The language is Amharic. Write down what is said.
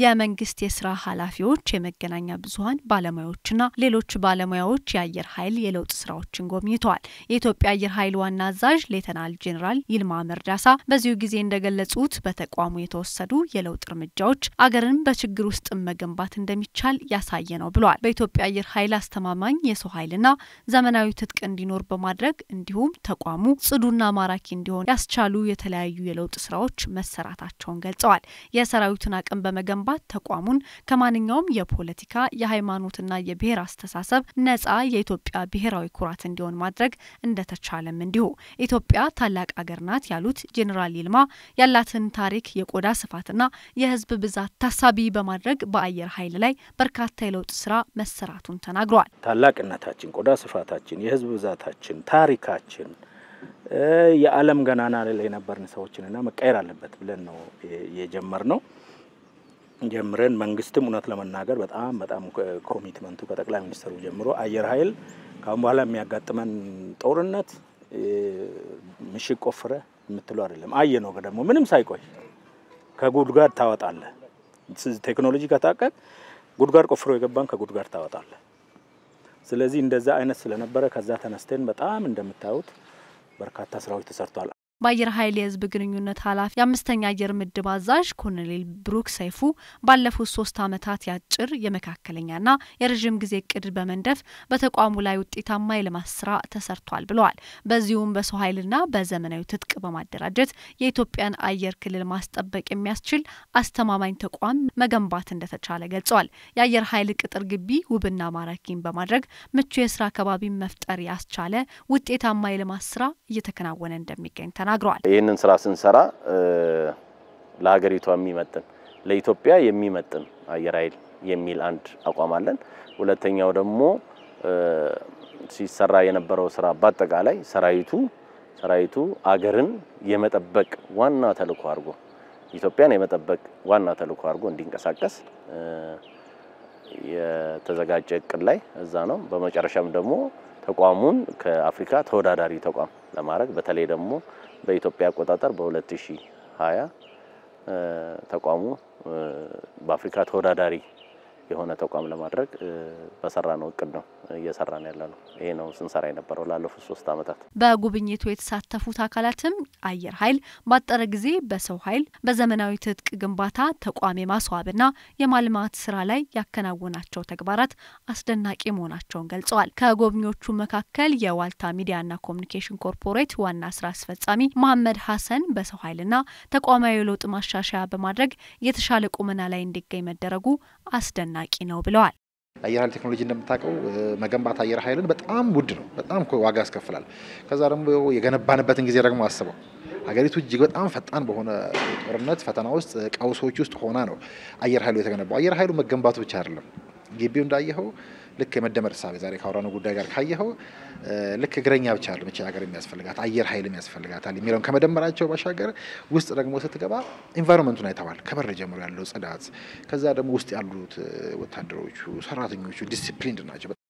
የመንግስት የስራ ኃላፊዎች፣ የመገናኛ ብዙኃን ባለሙያዎችና ሌሎች ባለሙያዎች የአየር ኃይል የለውጥ ስራዎችን ጎብኝተዋል። የኢትዮጵያ አየር ኃይል ዋና አዛዥ ሌተናል ጄኔራል ይልማ መርዳሳ በዚሁ ጊዜ እንደገለጹት በተቋሙ የተወሰዱ የለውጥ እርምጃዎች አገርን በችግር ውስጥ መገንባት እንደሚቻል ያሳየ ነው ብለዋል። በኢትዮጵያ አየር ኃይል አስተማማኝ የሰው ኃይልና ዘመናዊ ትጥቅ እንዲኖር በማድረግ እንዲሁም ተቋሙ ጽዱና ማራኪ እንዲሆን ያስቻሉ የተለያዩ የለውጥ ስራዎች መሰራታቸውን ገልጸዋል። የሰራዊቱን አቅም በመገ በመገንባት ተቋሙን ከማንኛውም የፖለቲካ የሃይማኖትና የብሔር አስተሳሰብ ነጻ የኢትዮጵያ ብሔራዊ ኩራት እንዲሆን ማድረግ እንደተቻለም እንዲሁ ኢትዮጵያ ታላቅ አገር ናት ያሉት ጄኔራል ይልማ ያላትን ታሪክ የቆዳ ስፋትና የህዝብ ብዛት ታሳቢ በማድረግ በአየር ኃይል ላይ በርካታ የለውጥ ስራ መሰራቱን ተናግረዋል። ታላቅነታችን፣ ቆዳ ስፋታችን፣ የህዝብ ብዛታችን፣ ታሪካችን የዓለም ገናና ላይ የነበርን ሰዎችንና መቀየር አለበት ብለን ነው የጀመር ነው። ጀምረን መንግስትም እውነት ለመናገር በጣም በጣም ኮሚትመንቱ ከጠቅላይ ሚኒስትሩ ጀምሮ አየር ኃይል ካሁን በኋላ የሚያጋጥመን ጦርነት ምሽግ ቆፍረ የምትለው አይደለም። አየ ነው ደግሞ ምንም ሳይቆይ ከጉድጓድ ታወጣለ። ቴክኖሎጂ ከታቀቅ ጉድጓድ ቆፍሮ የገባን ከጉድጓድ ታወጣለ። ስለዚህ እንደዛ አይነት ስለነበረ ከዛ ተነስተን በጣም እንደምታዩት በርካታ ስራዎች ተሰርቷል። በአየር ኃይል የህዝብ ግንኙነት ኃላፊ የአምስተኛ አየር ምድብ አዛዥ ኮሎኔል ብሩክ ሰይፉ ባለፉት ሶስት ዓመታት የአጭር የመካከለኛና የረዥም ጊዜ እቅድ በመንደፍ በተቋሙ ላይ ውጤታማ የልማት ስራ ተሰርቷል ብለዋል። በዚሁም በሰው ኃይልና በዘመናዊ ትጥቅ በማደራጀት የኢትዮጵያን አየር ክልል ማስጠበቅ የሚያስችል አስተማማኝ ተቋም መገንባት እንደተቻለ ገልጸዋል። የአየር ኃይል ቅጥር ግቢ ውብና ማራኪን በማድረግ ምቹ የስራ ከባቢ መፍጠር ያስቻለ ውጤታማ የልማት ስራ እየተከናወነ እንደሚገኝ ተናል ተናግረዋል። ይህንን ስራ ስንሰራ ለሀገሪቷ የሚመጥን ለኢትዮጵያ የሚመጥን አየር ኃይል የሚል አንድ አቋም አለን። ሁለተኛው ደግሞ ሲሰራ የነበረው ስራ በአጠቃላይ ሰራዊቱ ሰራዊቱ አገርን የመጠበቅ ዋና ተልኮ አድርጎ ኢትዮጵያን የመጠበቅ ዋና ተልዕኮ አድርጎ እንዲንቀሳቀስ የተዘጋጀ እቅድ ላይ እዛ ነው። በመጨረሻም ደግሞ ተቋሙን ከአፍሪካ ተወዳዳሪ ተቋም ለማድረግ በተለይ ደግሞ በኢትዮጵያ አቆጣጠር በ2020 ተቋሙ በአፍሪካ ተወዳዳሪ የሆነ ተቋም ለማድረግ በሰራ ነው እቅድ ነው እየሰራ ነው ያለ ነው። ይሄ ነው ስንሰራ የነበረው ላለፉት ሶስት ዓመታት። በጉብኝቱ የተሳተፉት አካላትም አየር ኃይል ባጠረ ጊዜ በሰው ኃይል በዘመናዊ ትጥቅ ግንባታ ተቋም የማስዋብና የማልማት ስራ ላይ ያከናወናቸው ተግባራት አስደናቂ መሆናቸውን ገልጸዋል። ከጎብኚዎቹ መካከል የዋልታ ሚዲያና ኮሚኒኬሽን ኮርፖሬት ዋና ስራ አስፈጻሚ መሐመድ ሀሰን በሰው ኃይልና ተቋማዊ ለውጥ ማሻሻያ በማድረግ የተሻለ ቁመና ላይ እንዲገኝ መደረጉ አስደናቂ አስደናቂ ነው ብለዋል። አየር ኃይል ቴክኖሎጂ እንደምታውቀው መገንባት አየር ኃይልን በጣም ውድ ነው፣ በጣም ዋጋ ያስከፍላል። ከዛ ደግሞ የገነባንበትን ጊዜ ደግሞ አስበው ሀገሪቱ እጅግ በጣም ፈጣን በሆነ ጦርነት ፈተና ውስጥ ቀውሶች ውስጥ ሆና ነው አየር ኃይሉ የተገነባው። አየር ኃይሉ መገንባቱ ብቻ አይደለም፣ ግቢው እንዳየኸው ልክ የመደመር እሳቤ ዛሬ ካወራነው ጉዳይ ጋር ካየኸው ልክ እግረኛ ብቻ አይደለም እቺ ሀገር የሚያስፈልጋት አየር ኃይልም ያስፈልጋታል የሚለውን ከመደመራቸው ባሻገር ውስጥ ደግሞ ስትገባ ኢንቫይሮንመንቱን አይተዋል። ከበር ጀምሮ ያለው ጽዳት፣ ከዛ ደግሞ ውስጥ ያሉት ወታደሮቹ፣ ሰራተኞቹ ዲሲፕሊንድ ናቸው።